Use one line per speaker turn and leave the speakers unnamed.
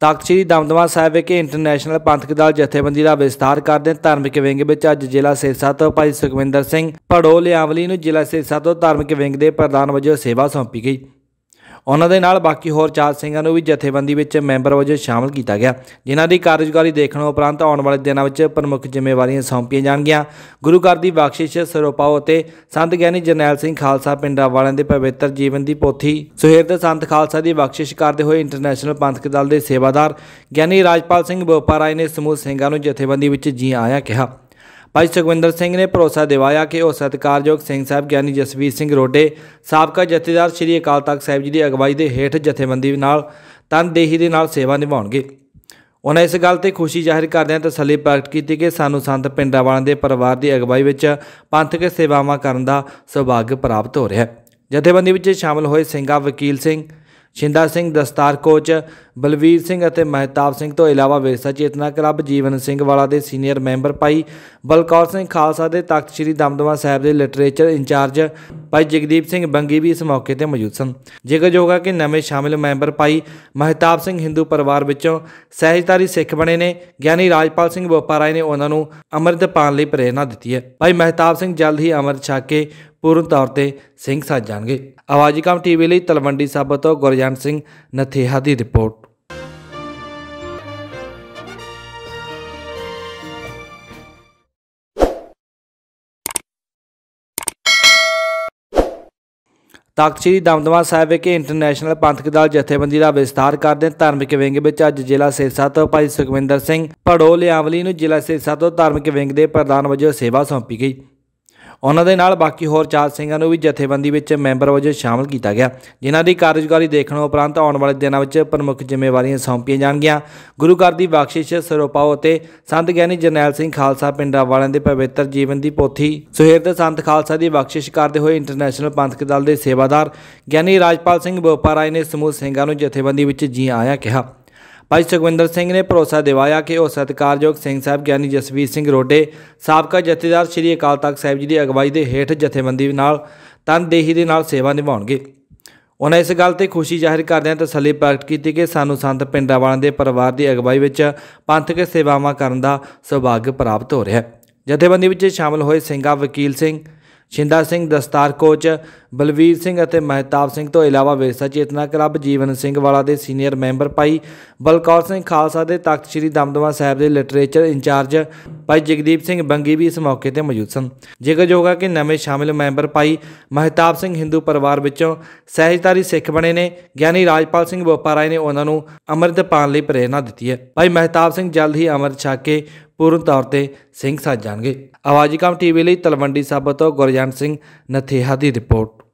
ਤਖਤ ਸ੍ਰੀ ਦਮਦਮਾ ਸਾਹਿਬ ਵਿਖੇ ਇੰਟਰਨੈਸ਼ਨਲ ਪੰਥਕ ਦਲ ਜਥੇਬੰਦੀ ਦਾ ਵਿਸਥਾਰ ਕਰਦੇ ਧਾਰਮਿਕ ਵਿੰਗ ਵਿੱਚ ਅੱਜ ਜ਼ਿਲ੍ਹਾ ਸਿਰਸਾ ਤੋਂ ਭਾਈ ਸੁਖਵਿੰਦਰ ਸਿੰਘ ਭੜੋ ਲਿਆਵਲੀ ਨੂੰ ਜ਼ਿਲ੍ਹਾ ਸਿਰਸਾ ਤੋਂ ਧਾਰਮਿਕ ਵਿੰਗ ਦੇ ਪ੍ਰਧਾਨ ਵਜੋਂ ਸੇਵਾ ਸੌਂਪੀ ਗਈ ਉਹਨਾਂ ਦੇ ਨਾਲ ਬਾਕੀ ਹੋਰ ਚਾਰ ਸਿੰਘਾਂ ਨੂੰ ਵੀ ਜਥੇਬੰਦੀ ਵਿੱਚ ਮੈਂਬਰ ਵਜੋਂ ਸ਼ਾਮਲ ਕੀਤਾ ਗਿਆ ਜਿਨ੍ਹਾਂ ਦੀ ਕਾਰਜਕਾਰੀ ਦੇਖਣ ਉਪਰੰਤ ਆਉਣ ਵਾਲੇ ਦਿਨਾਂ ਵਿੱਚ ਪ੍ਰਮੁੱਖ ਜ਼ਿੰਮੇਵਾਰੀਆਂ ਸੌਂਪੀਆਂ ਜਾਣਗੀਆਂ ਗੁਰੂ ਘਰ ਦੀ ਬਖਸ਼ਿਸ਼ ਸਰੋਪਾਉ ਅਤੇ ਸੰਤ ਗਿਆਨੀ ਜਰਨੈਲ ਸਿੰਘ ਖਾਲਸਾ ਪਿੰਡਾਂ ਵਾਲਿਆਂ ਦੇ ਪਵਿੱਤਰ ਜੀਵਨ ਦੀ ਪੋਥੀ ਸੁਹੇਰਦ ਸੰਤ ਖਾਲਸਾ ਦੀ ਬਖਸ਼ਿਸ਼ ਕਰਦੇ ਹੋਏ ਇੰਟਰਨੈਸ਼ਨਲ ਪੰਥਕ ਦਲ ਦੇ ਸੇਵਾਦਾਰ ਗਿਆਨੀ ਰਾਜਪਾਲ ਸਿੰਘ ਬੋਪਾਰਾਏ ਨੇ ਸਮੂਹ ਸਿੰਘਾਂ ਨੂੰ ਜਥੇਬੰਦੀ ਵਿੱਚ ਜੀ ਆਇਆ ਕਿਹਾ ਭਾਈ ਸੁਖਵਿੰਦਰ ਸਿੰਘ ਨੇ ਭਰੋਸਾ ਦਿਵਾਇਆ ਕਿ ਉਹ ਸਤਿਕਾਰਯੋਗ ਸਿੰਘ ਸਾਹਿਬ ਗਿਆਨੀ ਜਸਵੀਰ ਸਿੰਘ ਰੋਡੇ ਸਾਬਕਾ ਜਥੇਦਾਰ ਸ੍ਰੀ ਅਕਾਲ ਤਖਤ ਸਾਹਿਬ ਜੀ ਦੀ ਅਗਵਾਈ ਦੇ ਹੇਠ ਜਥੇਬੰਦੀ ਨਾਲ ਤਨਦੇਹੀ ਦੇ ਨਾਲ ਸੇਵਾ ਨਿਭਾਉਣਗੇ ਉਹਨਾਂ ਇਸ ਗੱਲ ਤੇ ਖੁਸ਼ੀ ਜ਼ਾਹਿਰ ਕਰਦਿਆਂ ਤਸੱਲੀ ਪ੍ਰਗਟ ਕੀਤੀ ਕਿ ਸਾਨੂੰ ਸੰਤ ਪਿੰਡਾਂ ਵਾਲਿਆਂ ਦੇ ਪਰਿਵਾਰ ਦੀ ਅਗਵਾਈ ਵਿੱਚ ਪੰਥਕ ਸੇਵਾਵਾਂ ਕਰਨ ਦਾ ਸੁਭਾਗ ਪ੍ਰਾਪਤ ਹੋ ਰਿਹਾ ਹੈ ਜਥੇਬੰਦੀ ਵਿੱਚ ਸ਼ਾਮਲ ਹੋਏ ਸਿੰਘਾ ਵਕੀਲ ਸਿੰਘ ਸ਼ਿੰਦਾ ਸਿੰਘ ਦਸਤਾਰ ਕੋਚ ਬਲਵੀਰ ਸਿੰਘ ਅਤੇ ਮਹਿਤਾਬ ਸਿੰਘ ਤੋਂ ਇਲਾਵਾ ਵਿਰਸਾ ਚੇਤਨਾ ਕਲੱਬ ਜੀਵਨ ਸਿੰਘ ਵਾਲਾ ਦੇ ਸੀਨੀਅਰ ਮੈਂਬਰ ਪਾਈ ਬਲਕੌਰ ਸਿੰਘ ਖਾਲਸਾ ਦੇ ਤਖਤ ਸ੍ਰੀ ਦਮਦਮਾ ਸਾਹਿਬ ਦੇ ਲਿਟਰੇਚਰ ਇੰਚਾਰਜ ਭਾਈ ਜਗਦੀਪ ਸਿੰਘ ਬੰਗੀ ਵੀ ਇਸ ਮੌਕੇ ਤੇ ਮੌਜੂਦ ਸਨ ਜੇਕਰ ਜੋਗਾ ਕਿ ਨਵੇਂ ਸ਼ਾਮਿਲ ਮੈਂਬਰ ਪਾਈ ਮਹਿਤਾਬ ਸਿੰਘ ਹਿੰਦੂ ਪਰਿਵਾਰ ਵਿੱਚੋਂ ਸਹਿਜਤਾਰੀ ਸਿੱਖ ਬਣੇ ਨੇ ਗਿਆਨੀ ਰਾਜਪਾਲ ਸਿੰਘ ਬੋਪਾਰਾਏ ਨੇ ਉਹਨਾਂ ਨੂੰ ਅੰਮ੍ਰਿਤ ਪਾਣ ਲਈ ਪ੍ਰੇਰਣਾ ਦਿੱਤੀ ਹੈ ਭਾਈ ਮਹਿਤਾਬ ਸਿੰਘ ਜਲਦ ਹੀ ਅੰਮ੍ਰਿਤ ਛਕ ਕੇ ਪੂਰਨ ਤੌਰ ਤੇ ਸਿੰਘ ਸਾਜ ਜਾਣਗੇ ਆਵਾਜ਼ੀ ਕਮ ਟੀਵੀ ਲਈ ਤਲਵੰਡੀ ਸਾਬੋ ਤੋਂ ਗੁਰਜਨ ਸਿੰਘ ਨਥੇਹਾ ਦੀ ਰਿਪੋਰਟ ਤਖਤ ਸ੍ਰੀ ਦਮਦਮਾ ਸਾਹਿਬ ਵਿਖੇ ਇੰਟਰਨੈਸ਼ਨਲ ਪੰਥਕ ਦਲ ਜਥੇਬੰਦੀ ਦਾ ਵਿਸਥਾਰ ਕਰਦੇ ਧਾਰਮਿਕ ਵਿੰਗ ਵਿੱਚ ਅੱਜ ਜ਼ਿਲ੍ਹਾ ਸੇਸਾ ਤੋਂ ਭਾਈ ਸੁਖਵਿੰਦਰ ਸਿੰਘ ਪੜੋ ਲਿਆਵਲੀ ਨੂੰ ਜ਼ਿਲ੍ਹਾ ਸੇਸਾ ਤੋਂ ਧਾਰਮਿਕ ਵਿੰਗ ਦੇ ਪ੍ਰਧਾਨ ਵਜੋਂ ਸੇਵਾ ਸੌਂਪੀ ਗਈ ਉਹਨਾਂ ਦੇ ਨਾਲ ਬਾਕੀ ਹੋਰ ਚਾਰ ਸਿੰਘਾਂ ਨੂੰ ਵੀ ਜਥੇਬੰਦੀ ਵਿੱਚ ਮੈਂਬਰ ਵਜੋਂ ਸ਼ਾਮਲ ਕੀਤਾ ਗਿਆ ਜਿਨ੍ਹਾਂ ਦੀ ਕਾਰਜਕਾਰੀ ਦੇਖਣ ਉਪਰੰਤ ਆਉਣ ਵਾਲੇ ਦਿਨਾਂ ਵਿੱਚ ਪ੍ਰਮੁੱਖ ਜ਼ਿੰਮੇਵਾਰੀਆਂ ਸੌਂਪੀਆਂ ਜਾਣਗੀਆਂ ਗੁਰੂ ਘਰ ਦੀ ਬਖਸ਼ਿਸ਼ ਸਰੋਪਾਓ ਅਤੇ ਸੰਤ ਗਿਆਨੀ ਜਰਨੈਲ ਸਿੰਘ ਖਾਲਸਾ ਪਿੰਡਾਂ ਵਾਲਿਆਂ ਦੇ ਪਵਿੱਤਰ ਜੀਵਨ ਦੀ ਪੋਥੀ ਸੁਹਿਰਦ ਸੰਤ ਖਾਲਸਾ ਦੀ ਬਖਸ਼ਿਸ਼ ਕਰਦੇ ਹੋਏ ਇੰਟਰਨੈਸ਼ਨਲ ਪੰਥਕ ਦਲ ਦੇ ਸੇਵਾਦਾਰ ਗਿਆਨੀ ਰਾਜਪਾਲ ਸਿੰਘ ਬੋਪਾਰਾਏ ਨੇ ਸਮੂਹ ਸਿੰਘਾਂ ਨੂੰ ਜਥੇਬੰਦੀ ਵਿੱਚ ਜੀ ਆਇਆਂ ਕਿਹਾ ਭਾਈ ਸੁਖਵਿੰਦਰ ਸਿੰਘ ਨੇ ਭਰੋਸਾ ਦਿਵਾਇਆ ਕਿ ਉਹ ਸਤਿਕਾਰਯੋਗ ਸਿੰਘ ਸਾਹਿਬ ਗਿਆਨੀ ਜਸਵੀਰ ਸਿੰਘ ਰੋਡੇ ਸਾਬਕਾ ਜਥੇਦਾਰ ਸ੍ਰੀ ਅਕਾਲ ਤਖਤ ਸਾਹਿਬ ਜੀ ਦੀ ਅਗਵਾਈ ਦੇ ਹੇਠ ਜਥੇਬੰਦੀ ਨਾਲ ਤਨਦੇਹੀ ਦੇ ਨਾਲ ਸੇਵਾ ਨਿਭਾਉਣਗੇ ਉਹਨਾਂ ਇਸ ਗੱਲ ਤੇ ਖੁਸ਼ੀ ਜ਼ਾਹਿਰ ਕਰਦਿਆਂ ਤਸੱਲੀ ਪ੍ਰਗਟ ਕੀਤੀ ਕਿ ਸਾਨੂੰ ਸੰਤ ਪਿੰਡਾਵਾਲ ਦੇ ਪਰਿਵਾਰ ਦੀ ਅਗਵਾਈ ਵਿੱਚ ਪੰਥਕ ਸੇਵਾਵਾਂ ਕਰਨ ਦਾ ਸੁਭਾਗ ਪ੍ਰਾਪਤ ਹੋ ਰਿਹਾ ਹੈ ਜਥੇਬੰਦੀ ਵਿੱਚ ਸ਼ਾਮਲ ਹੋਏ ਸਿੰਘਾ ਵਕੀਲ ਸਿੰਘ ਸ਼ਿੰਦਾ ਸਿੰਘ ਦਸਤਾਰ ਕੋਚ ਬਲਵੀਰ ਸਿੰਘ ਅਤੇ ਮਹਿਤਾਬ ਸਿੰਘ ਤੋਂ ਇਲਾਵਾ ਵਿਰਸਾ ਚੇਤਨਾ ਕਲੱਬ ਜੀਵਨ ਸਿੰਘ ਵਾਲਾ ਦੇ ਸੀਨੀਅਰ ਮੈਂਬਰ ਭਾਈ ਬਲਕੌਰ ਸਿੰਘ ਖਾਲਸਾ ਦੇ ਤਖਤ ਸ੍ਰੀ ਦਮਦਮਾ ਸਾਹਿਬ ਦੇ ਲਿਟਰੇਚਰ ਇੰਚਾਰਜ ਭਾਈ ਜਗਦੀਪ ਸਿੰਘ ਬੰਗੀ ਵੀ ਇਸ ਮੌਕੇ ਤੇ ਮੌਜੂਦ ਸਨ ਜੇਕਰ ਜੋਗਾ ਕਿ ਨਵੇਂ ਸ਼ਾਮਿਲ ਮੈਂਬਰ ਭਾਈ ਮਹਿਤਾਬ ਸਿੰਘ ਹਿੰਦੂ ਪਰਿਵਾਰ ਵਿੱਚੋਂ ਸਹਿਜਤਾਰੀ ਸਿੱਖ ਬਣੇ ਨੇ ਗਿਆਨੀ ਰਾਜਪਾਲ ਸਿੰਘ ਬੋਪਾਰਾਏ ਨੇ ਉਹਨਾਂ ਨੂੰ ਅੰਮ੍ਰਿਤ ਪਾਣ ਲਈ ਪ੍ਰੇਰਣਾ ਦਿੱਤੀ ਹੈ ਭਾਈ ਮਹਿਤਾਬ ਸਿੰਘ ਜਲਦ ਹੀ ਅੰਮ੍ਰਿਤ ਛਕ ਕੇ ਪੂਰਨ ਤੌਰ ਤੇ ਸਿੰਘ ਸਾਜ ਜਾਣਗੇ ਆਵਾਜ਼ੀ ਕਮ ਟੀਵੀ ਲਈ ਤਲਵੰਡੀ ਸਾਬੋ ਤੋਂ ਗੁਰਜਨ ਸਿੰਘ ਨਥੇਹਾ ਦੀ ਰਿਪੋਰਟ